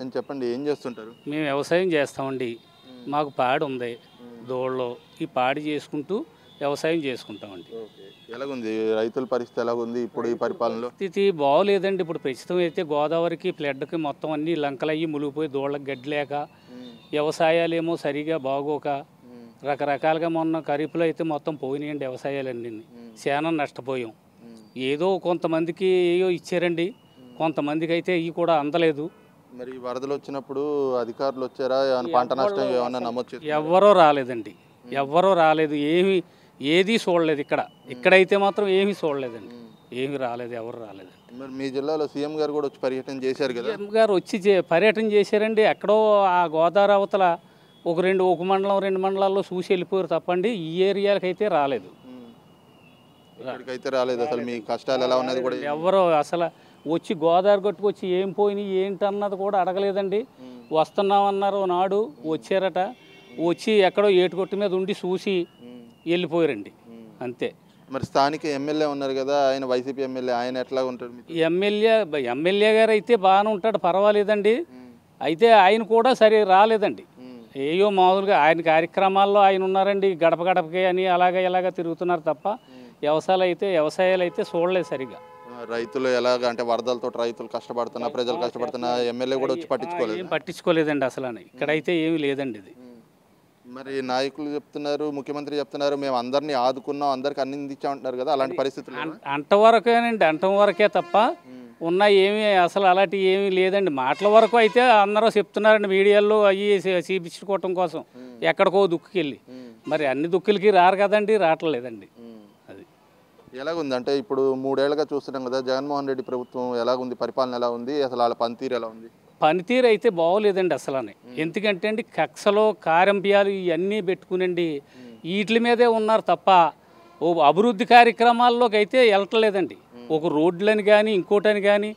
నేను చెప్పండి ఏం చేస్తుంటారు మేము వ్యవసాయం చేస్తామండి మాకు పాడి ఉంది దోళ్ళు ఈ పాడి చేసుకుంటూ వ్యవసాయం చేసుకుంటామండి ఎలాగుంది రైతుల పరిస్థితి ఎలాగుంది ఇప్పుడు ఈ పరిపాలనలో స్థితి బాగోలేదండి ఇప్పుడు ప్రస్తుతం అయితే గోదావరికి ఫ్లడ్కి మొత్తం అన్ని లంకలయ్యి ములిగిపోయి దోళ్ళకి గడ్డలేక వ్యవసాయాలేమో సరిగా బాగోక రకరకాలుగా మొన్న ఖరీఫ్లో అయితే మొత్తం పోయినాయండి వ్యవసాయాలన్నీ చాలా నష్టపోయాం ఏదో కొంతమందికి ఏయో ఇచ్చారండి కొంతమందికి అయితే ఇవి కూడా అందలేదు మరి వరదలు వచ్చినప్పుడు అధికారులు వచ్చారా పంట నష్టం ఏమన్నా నమ్మొచ్చు ఎవ్వరూ రాలేదండి ఎవ్వరూ రాలేదు ఏమి ఏది చూడలేదు ఇక్కడ ఇక్కడైతే మాత్రం ఏమీ చూడలేదండి ఏమి రాలేదు ఎవరు రాలేదు మరి మీ జిల్లాలో సీఎం గారు కూడా వచ్చి పర్యటన చేశారు కదా సీఎం గారు వచ్చి పర్యటన చేశారండి ఎక్కడో ఆ గోదావరి అవతల ఒక రెండు ఒక మండలం రెండు మండలాల్లో చూసి వెళ్ళిపోయారు తప్పండి ఈ అయితే రాలేదు రాలేదు అసలు మీ కష్టాలు ఎలా ఉన్నది కూడా ఎవరో అసలు వచ్చి గోదావరి గట్టుకొచ్చి ఏం పోయినాయి ఏంటన్నది కూడా అడగలేదండి వస్తున్నామన్నారు నాడు వచ్చారట వచ్చి ఎక్కడో ఏటుకొట్టు మీద ఉండి చూసి వెళ్ళిపోయారండి అంతే మరి స్థానిక ఎమ్మెల్యే ఉన్నారు కదా ఆయన వైసీపీ ఎమ్మెల్యే ఆయన ఎట్లా ఉంటాడు ఎమ్మెల్యే ఎమ్మెల్యే గారు అయితే బాగానే ఉంటాడు పర్వాలేదండి అయితే ఆయన కూడా సరే రాలేదండి ఏయో మామూలుగా ఆయన కార్యక్రమాల్లో ఆయన ఉన్నారండి గడప గడపకే అని అలాగే ఇలాగ తిరుగుతున్నారు తప్ప వ్యవసాయాలు అయితే వ్యవసాయాలు అయితే చూడలేదు సరిగా రైతులు ఎలాగ అంటే వరదలతో రైతులు కష్టపడుతున్నా ప్రజలు కష్టపడుతున్నా ఎమ్మెల్యే కూడా వచ్చి పట్టించుకోలేదు పట్టించుకోలేదండి అసలు ఇక్కడైతే ఏమీ లేదండి ఇది మరి నాయకులు చెప్తున్నారు ముఖ్యమంత్రి చెప్తున్నారు మేము అందరినీ ఆదుకున్నాం అందరికి అందించామంటున్నారు కదా అలాంటి పరిస్థితులు అంట వరకేనండి అంటం వరకే తప్ప ఉన్నాయి ఏమి అసలు అలాంటివి ఏమీ లేదండి మాటల వరకు అయితే అందరూ చెప్తున్నారండి మీడియాలో అవి చూపించుకోవటం కోసం ఎక్కడికో దుక్కుకెళ్ళి మరి అన్ని దుక్కులకి రారు కదండి రావట్లేదండి ఎలాగుంది అంటే ఇప్పుడు మూడేళ్లుగా చూస్తున్నాం కదా జగన్మోహన్ రెడ్డి ప్రభుత్వం ఎలాగుంది పరిపాలన ఎలా ఉంది అసలు వాళ్ళ పనితీరు ఎలా ఉంది పనితీరు అయితే బాగోలేదండి అసలని ఎందుకంటే అండి కక్షలు కారంప్యాలు ఇవన్నీ పెట్టుకునండి వీటి మీదే ఉన్నారు తప్ప ఓ అభివృద్ధి కార్యక్రమాల్లోకి అయితే వెళ్ళట్లేదండి ఒక రోడ్లని కానీ ఇంకోటని కానీ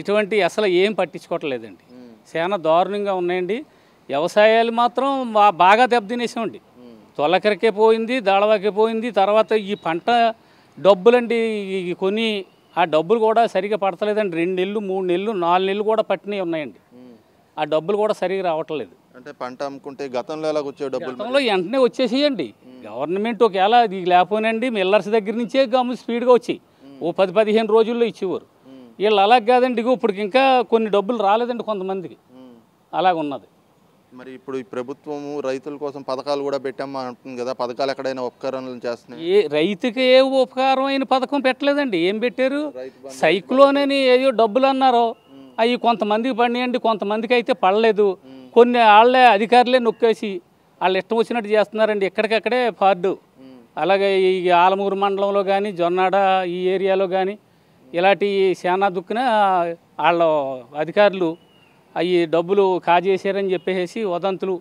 ఇటువంటి అసలు ఏం పట్టించుకోవట్లేదండి చాలా దారుణంగా ఉన్నాయండి వ్యవసాయాలు మాత్రం బాగా దెబ్బతినేసామండి తొలకరికే పోయింది దాళవాకే పోయింది తర్వాత ఈ పంట డబ్బులండి కొని ఆ డబ్బులు కూడా సరిగా పడతలేదండి రెండు నెలలు మూడు నెలలు నాలుగు నెలలు కూడా పట్టినవి ఉన్నాయండి ఆ డబ్బులు కూడా సరిగా రావట్లేదు అంటే పంట అమ్ముకుంటే గతంలో ఎలా వచ్చే డబ్బులు గతంలో వెంటనే వచ్చేసేయండి గవర్నమెంట్ ఒకవేళ ఇది లేకపోనండి మిల్లర్స్ దగ్గర నుంచే గమ్ము స్పీడ్గా వచ్చాయి ఓ పది పదిహేను రోజుల్లో ఇచ్చేవారు వీళ్ళు అలాగే కాదండి ఇప్పటికి ఇంకా కొన్ని డబ్బులు రాలేదండి కొంతమందికి అలాగ ఉన్నది మరి ఇప్పుడు ఈ ప్రభుత్వము రైతుల కోసం పథకాలు కూడా పెట్టామా అంటుంది కదా పథకాలు ఎక్కడైనా ఉపకారాలు చేస్తున్నాయి ఏ రైతుకి ఏ ఉపకారం అయిన పథకం పెట్టలేదండి ఏం పెట్టారు సైక్లోన్ అని ఏదో డబ్బులు అన్నారో అవి కొంతమందికి పడినాయండి కొంతమందికి అయితే పడలేదు కొన్ని వాళ్ళే అధికారులే నొక్కేసి వాళ్ళు ఇష్టం వచ్చినట్టు చేస్తున్నారండి ఎక్కడికక్కడే ఫార్డు అలాగే ఈ ఆలమూరు మండలంలో కానీ జొన్నాడ ఈ ఏరియాలో కానీ ఇలాంటి సేనా దుక్కున వాళ్ళ అధికారులు అవి డబ్బులు కాజేశారని చెప్పేసి వదంతులు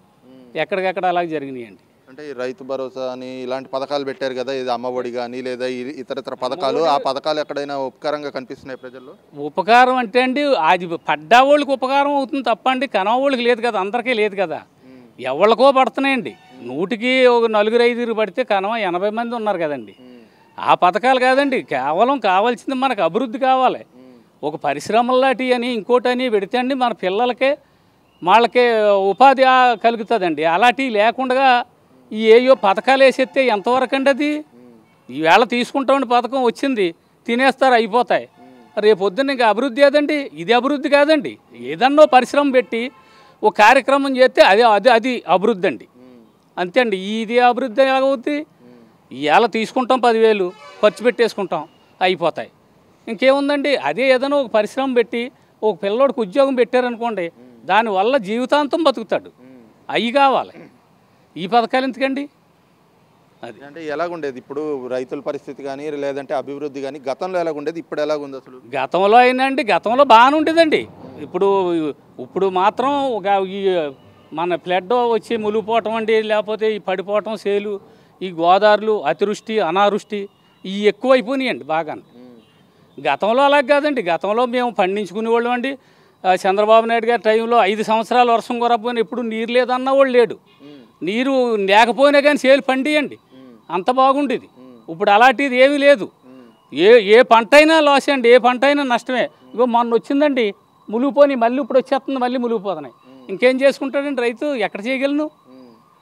ఎక్కడికక్కడ అలాగే జరిగినాయండి అంటే రైతు భరోసా అని ఇలాంటి పథకాలు పెట్టారు కదా ఇది అమ్మఒడి కానీ లేదా ఇతర ఇతర పథకాలు ఆ పథకాలు ఎక్కడైనా ఉపకారంగా కనిపిస్తున్నాయి ప్రజల్లో ఉపకారం అంటే అండి అది పడ్డా వాళ్ళకి ఉపకారం అవుతుంది తప్ప అండి కనవాళ్ళకి లేదు కదా అందరికీ లేదు కదా ఎవరికో పడుతున్నాయండి నూటికి ఒక నలుగురు ఐదుగురు పడితే కనవ ఎనభై మంది ఉన్నారు కదండి ఆ పథకాలు కాదండి కేవలం కావాల్సింది మనకు అభివృద్ధి కావాలి ఒక పరిశ్రమలాంటి అని ఇంకోటని పెడితే అండి మన పిల్లలకే వాళ్ళకే ఉపాధి కలుగుతుందండి అలాంటివి లేకుండా ఈ ఏయో పథకాలు వేసేస్తే ఎంతవరకు అండి అది ఈవేళ తీసుకుంటామని పథకం వచ్చింది తినేస్తారు అయిపోతాయి రేపు పొద్దున్న ఇంకా అభివృద్ధి ఏదండి ఇది అభివృద్ధి కాదండి ఏదన్నో పరిశ్రమ పెట్టి ఒక కార్యక్రమం చేస్తే అది అది అది అభివృద్ధి అండి అంతే అండి ఇది అభివృద్ధి ఎలాగవుద్ది ఇవాళ తీసుకుంటాం పదివేలు ఖర్చు పెట్టేసుకుంటాం అయిపోతాయి ఇంకేముందండి అదే ఏదైనా ఒక పరిశ్రమ పెట్టి ఒక పిల్లోడికి ఉద్యోగం పెట్టారనుకోండి దానివల్ల జీవితాంతం బతుకుతాడు అవి కావాలి ఈ పథకాలు ఎందుకండి అది అంటే ఎలాగుండేది ఇప్పుడు రైతుల పరిస్థితి కానీ లేదంటే అభివృద్ధి కానీ గతంలో ఎలాగుండేది ఇప్పుడు ఎలాగుంది అసలు గతంలో అయినండి గతంలో బాగానే ఉండేదండి ఇప్పుడు ఇప్పుడు మాత్రం ఒక ఈ మన ఫ్లడ్ వచ్చి ములిగిపోవటం అండి లేకపోతే ఈ పడిపోవటం సేలు ఈ గోదావరిలు అతివృష్టి అనావృష్టి ఇవి ఎక్కువైపోయినాయండి బాగా గతంలో అలాగే కాదండి గతంలో మేము వాళ్ళం అండి చంద్రబాబు నాయుడు గారి టైంలో ఐదు సంవత్సరాలు వర్షం కొరకపోయినా ఇప్పుడు నీరు లేదన్న వాళ్ళు లేడు నీరు లేకపోయినా కానీ సేలు పండియండి అంత బాగుండేది ఇప్పుడు అలాంటిది ఏమీ లేదు ఏ ఏ పంట అయినా లాస్ అండి ఏ పంట అయినా నష్టమే ఇగో మొన్న వచ్చిందండి ములిగిపోని మళ్ళీ ఇప్పుడు వచ్చేస్తుంది మళ్ళీ ములిగిపోతున్నాయి ఇంకేం చేసుకుంటాడండి రైతు ఎక్కడ చేయగలను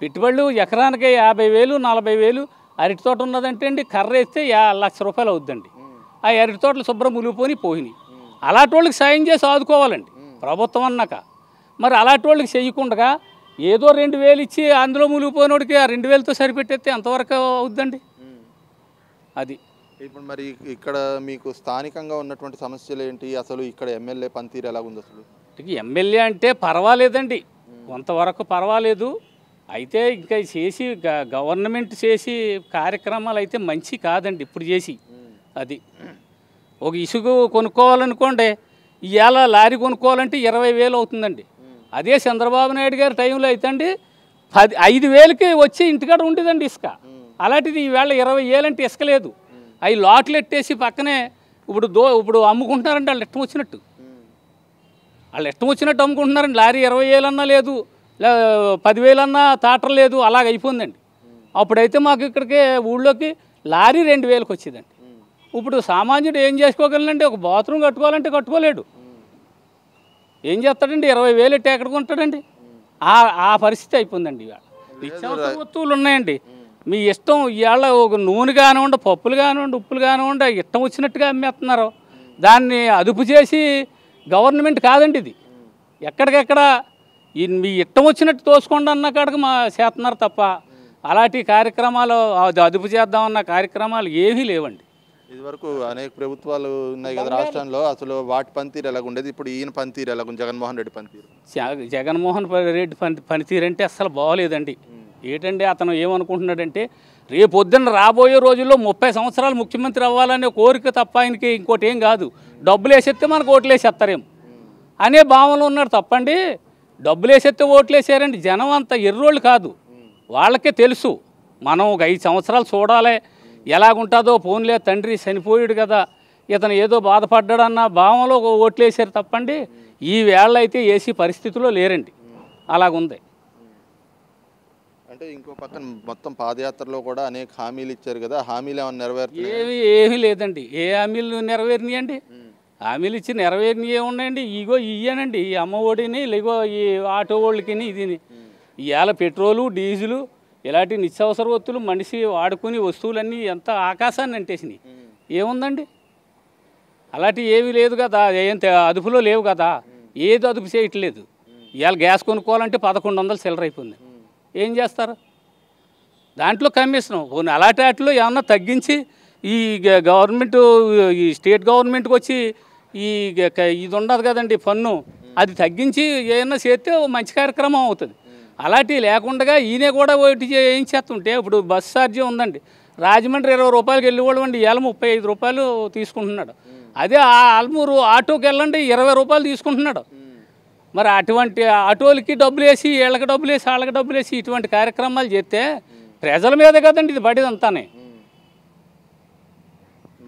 పెట్టుబడులు ఎకరానికి యాభై వేలు నలభై వేలు అరటి తోట ఉన్నదంటే అండి కర్ర వేస్తే లక్ష రూపాయలు అవుద్దండి ఆ ఎరటి తోటలు శుభ్రం ములిగిపోయి పోయినాయి అలాంటి వాళ్ళకి సాయం చేసి ఆదుకోవాలండి ప్రభుత్వం అన్నాక మరి అలాంటి వాళ్ళకి చేయకుండా ఏదో రెండు వేలు ఇచ్చి అందులో వాడికి ఆ రెండు వేలతో సరిపెట్టేస్తే ఎంతవరకు అవుద్దండి అది ఇప్పుడు మరి ఇక్కడ మీకు స్థానికంగా ఉన్నటువంటి సమస్యలు ఏంటి అసలు ఇక్కడ ఎమ్మెల్యే పనితీరు ఎలా ఉంది అసలు ఎమ్మెల్యే అంటే పర్వాలేదండి కొంతవరకు పర్వాలేదు అయితే ఇంకా చేసి గవర్నమెంట్ చేసి కార్యక్రమాలు అయితే మంచి కాదండి ఇప్పుడు చేసి అది ఒక ఇసుక కొనుక్కోవాలనుకోండి ఇవాళ లారీ కొనుక్కోవాలంటే ఇరవై వేలు అవుతుందండి అదే చంద్రబాబు నాయుడు గారి టైంలో అయితే అండి పది ఐదు వేలకి వచ్చి ఇంటికాడ ఉండేదండి ఇసుక అలాంటిది ఈవేళ ఇరవై ఏలంటే ఇసుక లేదు అవి లాట్లు ఎట్టేసి పక్కనే ఇప్పుడు దో ఇప్పుడు అమ్ముకుంటున్నారండి వాళ్ళు ఇష్టం వచ్చినట్టు వాళ్ళు ఇష్టం వచ్చినట్టు అమ్ముకుంటున్నారండి లారీ ఇరవై ఏలన్నా లేదు పదివేలన్నా తాటర్ లేదు అలాగ అయిపోయిందండి అప్పుడైతే మాకు ఇక్కడికి ఊళ్ళోకి లారీ రెండు వేలకు వచ్చేదండి ఇప్పుడు సామాన్యుడు ఏం చేసుకోగలనంటే ఒక బాత్రూమ్ కట్టుకోవాలంటే కట్టుకోలేడు ఏం చేస్తాడండి ఇరవై వేలు ఎట్టి ఎక్కడ కొంటాడండి ఆ పరిస్థితి అయిపోయిందండి ఇవాళ నిత్యావసర వస్తువులు ఉన్నాయండి మీ ఇష్టం ఇవాళ ఒక నూనె కానివ్వండి పప్పులు కానివ్వండి ఉప్పులు కానివ్వండి ఇష్టం వచ్చినట్టుగా అమ్మేస్తున్నారు దాన్ని అదుపు చేసి గవర్నమెంట్ కాదండి ఇది ఎక్కడికెక్కడ మీ ఇష్టం వచ్చినట్టు తోసుకోండి అన్న కాడికి మా చేస్తున్నారు తప్ప అలాంటి కార్యక్రమాలు అదుపు చేద్దామన్న కార్యక్రమాలు ఏవీ లేవండి ఇదివరకు అనేక ప్రభుత్వాలు ఉన్నాయి కదా రాష్ట్రంలో అసలు వాటి పనితీరు ఎలాగ ఉండేది ఇప్పుడు ఈయన పనితీరు ఎలాగ జగన్మోహన్ రెడ్డి పనితీరు జగన్మోహన్ రెడ్డి పని పనితీరు అంటే అసలు బాగోలేదండి ఏంటంటే అతను ఏమనుకుంటున్నాడంటే రేపొద్దున రాబోయే రోజుల్లో ముప్పై సంవత్సరాలు ముఖ్యమంత్రి అవ్వాలనే కోరిక తప్ప ఆయనకి ఇంకోటి ఏం కాదు డబ్బులు వేసేస్తే మనకు ఓట్లు వేసేస్తారేం అనే భావనలో ఉన్నాడు తప్పండి డబ్బులు వేసేస్తే ఓట్లు వేసారండి జనం అంత ఎర్రోళ్ళు కాదు వాళ్ళకే తెలుసు మనం ఒక ఐదు సంవత్సరాలు చూడాలి ఎలాగుంటుందో పోన్లే తండ్రి చనిపోయాడు కదా ఇతను ఏదో బాధపడ్డాడన్న భావంలో ఓట్లేసారు తప్పండి ఈ వేళ అయితే ఏసీ పరిస్థితిలో లేరండి అలాగుంది అంటే ఇంకో పక్కన మొత్తం పాదయాత్రలో కూడా అనేక హామీలు ఇచ్చారు కదా హామీలు ఏమైనా నెరవేరు ఏమి ఏమీ లేదండి ఏ హామీలు నెరవేరినాయండి హామీలు ఇచ్చి నెరవేరినవి ఉన్నాయండి ఇగో ఇయ్యానండి ఈ అమ్మఒడిని లేగో ఈ ఆటో వాళ్ళకిని ఇది ఇవాళ పెట్రోలు డీజిలు ఇలాంటి నిత్యావసర వత్తులు మనిషి వాడుకుని వస్తువులన్నీ ఎంత ఆకాశాన్ని అంటేసినాయి ఏముందండి అలాంటివి ఏమీ లేదు కదా ఏం అదుపులో లేవు కదా ఏది అదుపు చేయట్లేదు ఇవాళ గ్యాస్ కొనుక్కోవాలంటే పదకొండు వందలు సిల్లర్ అయిపోయింది ఏం చేస్తారు దాంట్లో కమిషన్ అలాంటి వాటిలో ఏమన్నా తగ్గించి ఈ గవర్నమెంట్ ఈ స్టేట్ గవర్నమెంట్కి వచ్చి ఈ ఇది ఉండదు కదండి పన్ను అది తగ్గించి ఏమన్నా చేస్తే మంచి కార్యక్రమం అవుతుంది అలాంటివి లేకుండా ఈయన కూడా ఒకటి చేయించేస్తుంటే ఇప్పుడు బస్ ఛార్జీ ఉందండి రాజమండ్రి ఇరవై రూపాయలకి వెళ్ళేవాడు అండి ఏళ్ళ ముప్పై ఐదు రూపాయలు తీసుకుంటున్నాడు అదే ఆల్మూరు ఆటోకి వెళ్ళండి ఇరవై రూపాయలు తీసుకుంటున్నాడు మరి అటువంటి ఆటోలకి డబ్బులు వేసి వీళ్ళకి డబ్బులు వేసి వాళ్ళకి డబ్బులు వేసి ఇటువంటి కార్యక్రమాలు చేస్తే ప్రజల మీద కదండి ఇది పడేదంతానే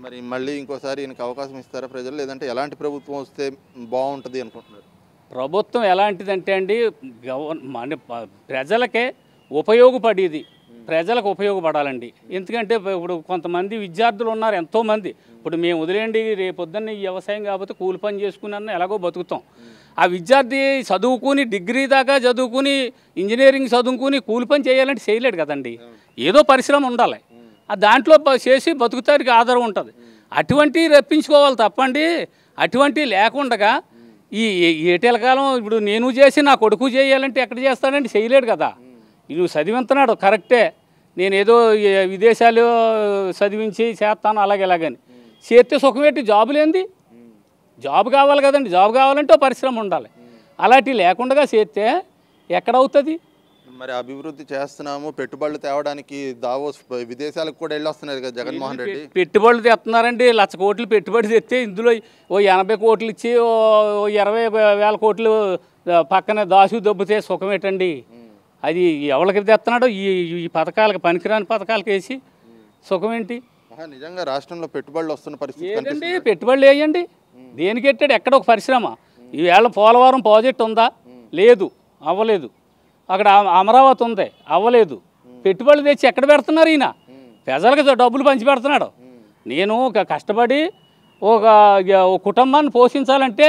మరి మళ్ళీ ఇంకోసారి ఈయనకి అవకాశం ఇస్తారా ప్రజలు లేదంటే ఎలాంటి ప్రభుత్వం వస్తే బాగుంటుంది అనుకుంటున్నారు ప్రభుత్వం ఎలాంటిదంటే అండి గవర్న ప్రజలకే ఉపయోగపడేది ప్రజలకు ఉపయోగపడాలండి ఎందుకంటే ఇప్పుడు కొంతమంది విద్యార్థులు ఉన్నారు ఎంతోమంది ఇప్పుడు మేము వదిలేండి రేపొద్దున్న ఈ వ్యవసాయం కాకపోతే కూలి పని చేసుకున్నా ఎలాగో బతుకుతాం ఆ విద్యార్థి చదువుకుని డిగ్రీ దాకా చదువుకుని ఇంజనీరింగ్ చదువుకుని కూలి పని చేయాలంటే చేయలేడు కదండి ఏదో పరిశ్రమ ఉండాలి దాంట్లో చేసి బతుకుతానికి ఆధారం ఉంటుంది అటువంటివి రప్పించుకోవాలి తప్పండి అటువంటివి లేకుండగా ఈ ఏటేల కాలం ఇప్పుడు నేను చేసి నా కొడుకు చేయాలంటే ఎక్కడ చేస్తానంటే చేయలేడు కదా నువ్వు చదివింతున్నాడు కరెక్టే నేను ఏదో విదేశాలు చదివించి చేస్తాను అలాగే ఇలాగని చేస్తే సుఖం పెట్టి జాబు లేనిది జాబ్ కావాలి కదండి జాబ్ కావాలంటే పరిశ్రమ ఉండాలి అలాంటివి లేకుండా చేస్తే ఎక్కడవుతుంది మరి అభివృద్ధి చేస్తున్నాము పెట్టుబడులు తేవడానికి దావో విదేశాలకు కూడా వెళ్ళొస్తున్నారు కదా జగన్మోహన్ రెడ్డి పెట్టుబడులు తెస్తున్నారండి లక్ష కోట్లు పెట్టుబడి తెస్తే ఇందులో ఓ ఎనభై కోట్లు ఇచ్చి ఓ ఇరవై వేల కోట్లు పక్కన దాసు సుఖం ఏంటండి అది ఎవరికి తెస్తున్నాడో ఈ ఈ పథకాలకు పనికిరాని పథకాలకు వేసి ఏంటి నిజంగా రాష్ట్రంలో పెట్టుబడులు వస్తున్న పరిస్థితి పెట్టుబడులు వేయండి దేనికి ఎట్టాడు ఎక్కడ ఒక పరిశ్రమ ఈవేళ పోలవరం ప్రాజెక్ట్ ఉందా లేదు అవ్వలేదు అక్కడ అమరావతి ఉంది అవ్వలేదు పెట్టుబడులు తెచ్చి ఎక్కడ పెడుతున్నారు ఈయన ప్రజలకు డబ్బులు పంచి పెడుతున్నాడు నేను ఒక కష్టపడి ఒక కుటుంబాన్ని పోషించాలంటే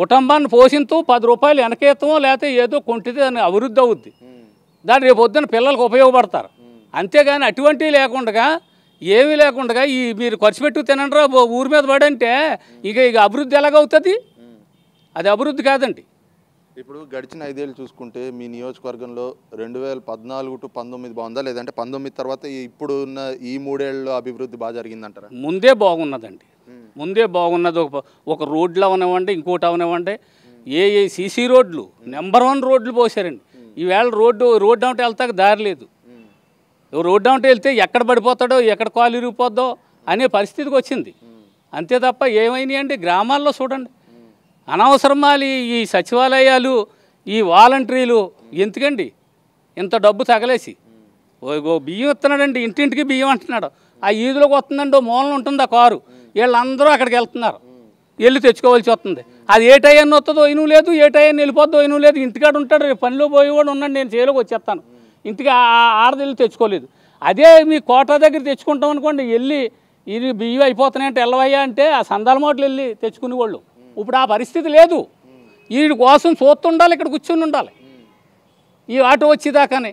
కుటుంబాన్ని పోషిస్తూ పది రూపాయలు వెనకేత్తమో లేకపోతే ఏదో కొంటితే దాన్ని అభివృద్ధి అవుద్ది దాన్ని రేపు పొద్దున పిల్లలకు ఉపయోగపడతారు అంతేగాని అటువంటివి లేకుండా ఏమీ లేకుండా ఈ మీరు ఖర్చు పెట్టు తినండి ఊరి మీద పడంటే ఇక ఇక అభివృద్ధి ఎలాగవుతుంది అది అభివృద్ధి కాదండి ఇప్పుడు గడిచిన ఐదేళ్ళు చూసుకుంటే మీ నియోజకవర్గంలో రెండు వేల పద్నాలుగు టు పంతొమ్మిది బాగుందా లేదంటే పంతొమ్మిది తర్వాత ఇప్పుడు ఉన్న ఈ మూడేళ్ళలో అభివృద్ధి బాగా జరిగిందంటారా ముందే బాగున్నదండి ముందే బాగున్నది ఒక ఒక రోడ్లు అవనివ్వండి ఇంకోటి అవనివ్వండి ఏ ఏ సీసీ రోడ్లు నెంబర్ వన్ రోడ్లు పోసారండి ఈవేళ రోడ్డు రోడ్డు అంటే వెళ్తాక దారి లేదు రోడ్డు అంటే వెళ్తే ఎక్కడ పడిపోతాడో ఎక్కడ కాలు ఇరిగిపోద్దో అనే పరిస్థితికి వచ్చింది అంతే తప్ప ఏమైనాయండి గ్రామాల్లో చూడండి అనవసరమా ఈ సచివాలయాలు ఈ వాలంటీర్లు ఎందుకండి ఇంత డబ్బు తగలేసి ఓ బియ్యం ఇస్తున్నాడండి ఇంటింటికి బియ్యం అంటున్నాడు ఆ ఈదులోకి వస్తుందండి ఓ మూలన ఉంటుంది ఆ కారు వీళ్ళందరూ అక్కడికి వెళ్తున్నారు వెళ్ళి తెచ్చుకోవాల్సి వస్తుంది అది ఏ టైం వస్తుందో ఇను లేదు ఏ టైం వెళ్ళిపోద్దో ఇను లేదు ఇంటికాడ ఉంటాడు రేపు పనిలో పోయి కూడా ఉన్నాడు నేను చేయలోకి వచ్చేస్తాను ఇంటికి ఆడదెళ్ళి తెచ్చుకోలేదు అదే మీ కోట దగ్గర తెచ్చుకుంటాం అనుకోండి వెళ్ళి ఇది బియ్యం అయిపోతున్నాయంటే వెళ్ళవయ్యా అంటే ఆ సందాల మాటలు వెళ్ళి తెచ్చుకునేవాళ్ళు ఇప్పుడు ఆ పరిస్థితి లేదు వీడి కోసం చూస్తుండాలి ఇక్కడ కూర్చుని ఉండాలి ఈ ఆటో వచ్చేదాకానే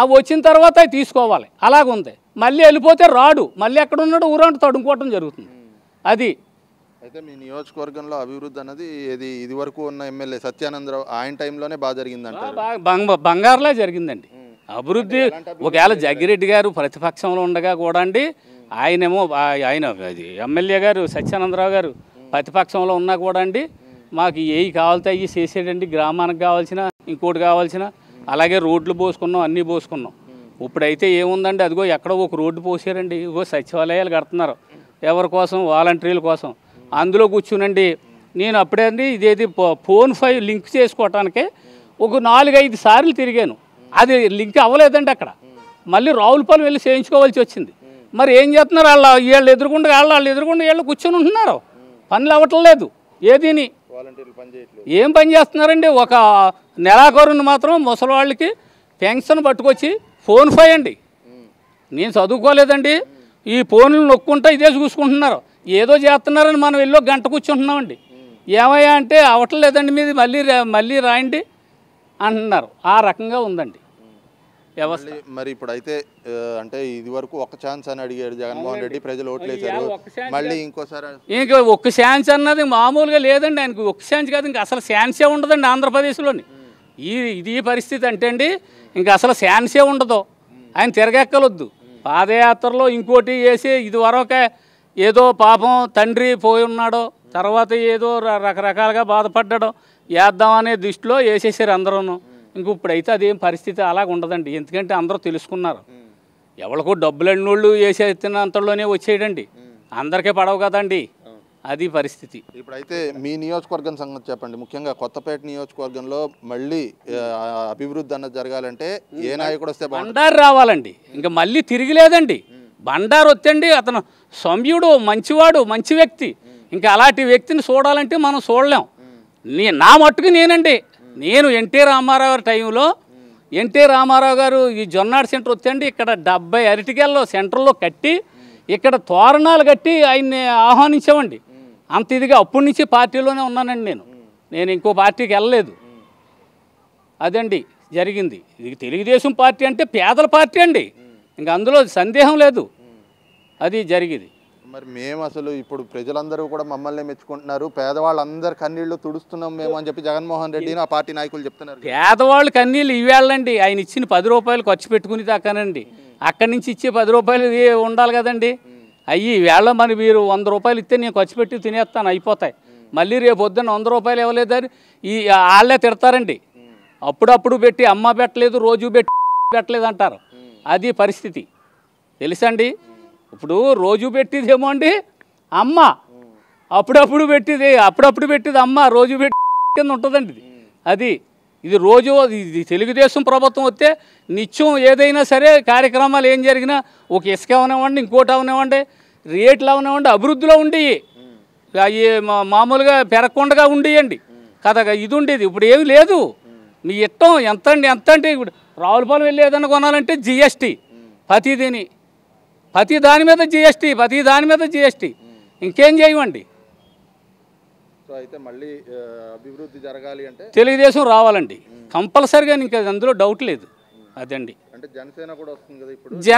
అవి వచ్చిన తర్వాత అవి తీసుకోవాలి అలాగుంది మళ్ళీ వెళ్ళిపోతే రాడు మళ్ళీ ఎక్కడ ఉన్నాడు ఊరంటూ తడుముకోవటం జరుగుతుంది అది అయితే మీ నియోజకవర్గంలో అభివృద్ధి అన్నది ఏది ఇది వరకు ఉన్న ఎమ్మెల్యే సత్యానందరావు ఆయన టైంలోనే బాగా జరిగిందంట బంగారులా జరిగిందండి అభివృద్ధి ఒకవేళ జగ్గిరెడ్డి గారు ప్రతిపక్షంలో ఉండగా కూడా అండి ఆయనేమో ఆయన ఎమ్మెల్యే గారు సత్యానందరావు గారు ప్రతిపక్షంలో ఉన్నా కూడా అండి మాకు ఏవి కావాలితే అవి చేసేటండి గ్రామానికి కావాల్సిన ఇంకోటి కావాల్సిన అలాగే రోడ్లు పోసుకున్నాం అన్నీ పోసుకున్నాం ఇప్పుడైతే ఏముందండి అదిగో ఎక్కడో ఒక రోడ్డు పోసారండి ఇగో సచివాలయాలు కడుతున్నారు ఎవరి కోసం వాలంటీర్ల కోసం అందులో కూర్చునండి నేను అప్పుడే అండి ఇదేది ఫోన్ ఫైవ్ లింక్ చేసుకోవటానికి ఒక నాలుగైదు సార్లు తిరిగాను అది లింక్ అవ్వలేదండి అక్కడ మళ్ళీ రావులపాలెం వెళ్ళి చేయించుకోవాల్సి వచ్చింది మరి ఏం చేస్తున్నారు వాళ్ళ వీళ్ళు ఎదురుకుండా వాళ్ళు వాళ్ళు ఎదురుకుండా వీళ్ళు కూర్చొని ఉంటున్నారు పనులు అవ్వటం లేదు ఏదీని ఏం పని చేస్తున్నారండి ఒక నెలాఖరుని మాత్రం ముసలివాళ్ళకి పెన్షన్ పట్టుకొచ్చి ఫోన్ ఫై అండి నేను చదువుకోలేదండి ఈ ఫోన్లు నొక్కుంటా ఇదే చూసుకుంటున్నారు ఏదో చేస్తున్నారని మనం వెళ్ళి గంట కూర్చుంటున్నామండి ఏమయ్యా అంటే అవ్వట్లేదండి లేదండి మీది మళ్ళీ మళ్ళీ రాయండి అంటున్నారు ఆ రకంగా ఉందండి వ్యవస్థ మరి ఇప్పుడు అయితే అంటే ఇది వరకు ఒక ఛాన్స్ అని అడిగాడు జగన్మోహన్ రెడ్డి ప్రజలు ఓట్లేసారు మళ్ళీ ఇంకోసారి ఇంకా ఒక్క ఛాన్స్ అన్నది మామూలుగా లేదండి ఆయనకు ఒక్క ఛాన్స్ కాదు ఇంకా అసలు ఛాన్సే ఉండదండి ఆంధ్రప్రదేశ్లోని ఈ ఇది పరిస్థితి అంటే అండి ఇంకా అసలు ఛాన్సే ఉండదు ఆయన తిరగెక్కలొద్దు పాదయాత్రలో ఇంకోటి వేసి ఇది వరొక ఏదో పాపం తండ్రి పోయి ఉన్నాడో తర్వాత ఏదో రకరకాలుగా బాధపడ్డాడో వేద్దామనే దృష్టిలో వేసేసారు అందరూనూ ఇంక ఇప్పుడైతే అదేం పరిస్థితి అలాగ ఉండదండి ఎందుకంటే అందరూ తెలుసుకున్నారు ఎవరికో డబ్బులు తిన్న అంతలోనే వచ్చేయడండి అందరికీ పడవు కదండి అది పరిస్థితి ఇప్పుడైతే మీ నియోజకవర్గం సంగతి చెప్పండి ముఖ్యంగా కొత్తపేట నియోజకవర్గంలో మళ్ళీ అభివృద్ధి అన్నది జరగాలంటే ఏ నాయకుడు వస్తే బండారు రావాలండి ఇంకా మళ్ళీ తిరిగి లేదండి బండారు వచ్చండి అతను సౌమ్యుడు మంచివాడు మంచి వ్యక్తి ఇంకా అలాంటి వ్యక్తిని చూడాలంటే మనం చూడలేం నా మట్టుకు నేనండి నేను ఎన్టీ రామారావు గారి టైంలో ఎన్టీ రామారావు గారు ఈ జొన్నాడు సెంటర్ వచ్చండి ఇక్కడ డెబ్బై అరటికెళ్ళలో సెంటర్లో కట్టి ఇక్కడ తోరణాలు కట్టి ఆయన్ని ఆహ్వానించామండి అంత ఇదిగా అప్పటి నుంచి పార్టీలోనే ఉన్నానండి నేను నేను ఇంకో పార్టీకి వెళ్ళలేదు అదండి జరిగింది ఇది తెలుగుదేశం పార్టీ అంటే పేదల పార్టీ అండి ఇంక అందులో సందేహం లేదు అది జరిగింది మరి మేము అసలు ఇప్పుడు ప్రజలందరూ కూడా మమ్మల్ని మెచ్చుకుంటున్నారు పేదవాళ్ళందరు కన్నీళ్లు తుడుస్తున్నాం మేము అని చెప్పి జగన్మోహన్ రెడ్డి ఆ పార్టీ నాయకులు చెప్తున్నారు పేదవాళ్ళు కన్నీళ్ళు ఇవ్వాలండి ఆయన ఇచ్చిన పది రూపాయలు ఖర్చు పెట్టుకుని తక్కనండి అక్కడి నుంచి ఇచ్చే పది రూపాయలు ఉండాలి కదండి అయ్యి వేళ మరి మీరు వంద రూపాయలు ఇస్తే నేను ఖర్చు పెట్టి తినేస్తాను అయిపోతాయి మళ్ళీ రేపు పొద్దున్న వంద రూపాయలు ఇవ్వలేదని ఈ వాళ్ళే తిడతారండి అప్పుడప్పుడు పెట్టి అమ్మ పెట్టలేదు రోజు పెట్టి పెట్టలేదు అంటారు అది పరిస్థితి తెలుసండి ఇప్పుడు రోజు పెట్టిదేమో అండి అమ్మ అప్పుడప్పుడు పెట్టిది అప్పుడప్పుడు పెట్టిది అమ్మ రోజు పెట్టి కింద ఉంటుందండి ఇది అది ఇది రోజు ఇది తెలుగుదేశం ప్రభుత్వం వస్తే నిత్యం ఏదైనా సరే కార్యక్రమాలు ఏం జరిగినా ఒక ఇసుక అవనివ్వండి ఇంకోటి అవనివ్వండి రేట్లు అవనివ్వండి అభివృద్ధిలో ఉండేవి అవి మామూలుగా పెరగకుండా ఉండేయండి కదా ఇది ఉండేది ఇప్పుడు ఏమి లేదు మీ ఇష్టం ఎంత అండి ఎంత అంటే ఇప్పుడు రావులపాలెం వెళ్ళి ఏదైనా కొనాలంటే జిఎస్టీ ప్రతిదీని ప్రతి దాని మీద జిఎస్టీ ప్రతి దాని మీద జిఎస్టీ hmm. ఇంకేం చేయమండి మళ్ళీ తెలుగుదేశం రావాలండి hmm. కంపల్సరిగా ఇంకా అందులో డౌట్ లేదు hmm. అదండి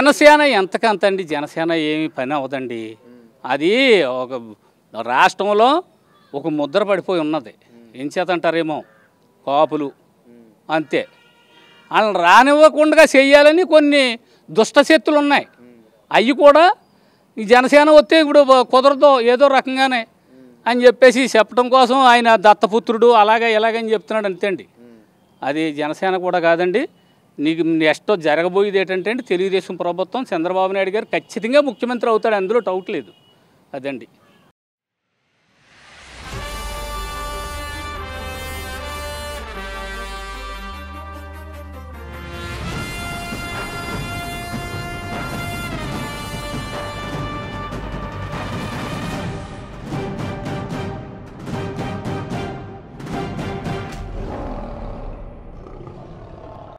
జనసేన ఎంతకంత అండి జనసేన ఏమి పని అవదండి అది ఒక రాష్ట్రంలో ఒక ముద్ర పడిపోయి ఉన్నది ఏం చేతంటారేమో కాపులు అంతే వాళ్ళని రానివ్వకుండా చేయాలని కొన్ని దుష్టశక్తులు ఉన్నాయి అవి కూడా ఈ జనసేన వస్తే ఇప్పుడు కుదరదు ఏదో రకంగానే అని చెప్పేసి చెప్పడం కోసం ఆయన దత్తపుత్రుడు అలాగే ఇలాగని చెప్తున్నాడు అంతేండి అది జనసేన కూడా కాదండి నీకు నెక్స్ట్ జరగబోయేది ఏంటంటే అండి తెలుగుదేశం ప్రభుత్వం చంద్రబాబు నాయుడు గారు ఖచ్చితంగా ముఖ్యమంత్రి అవుతాడు అందులో డౌట్ లేదు అదండి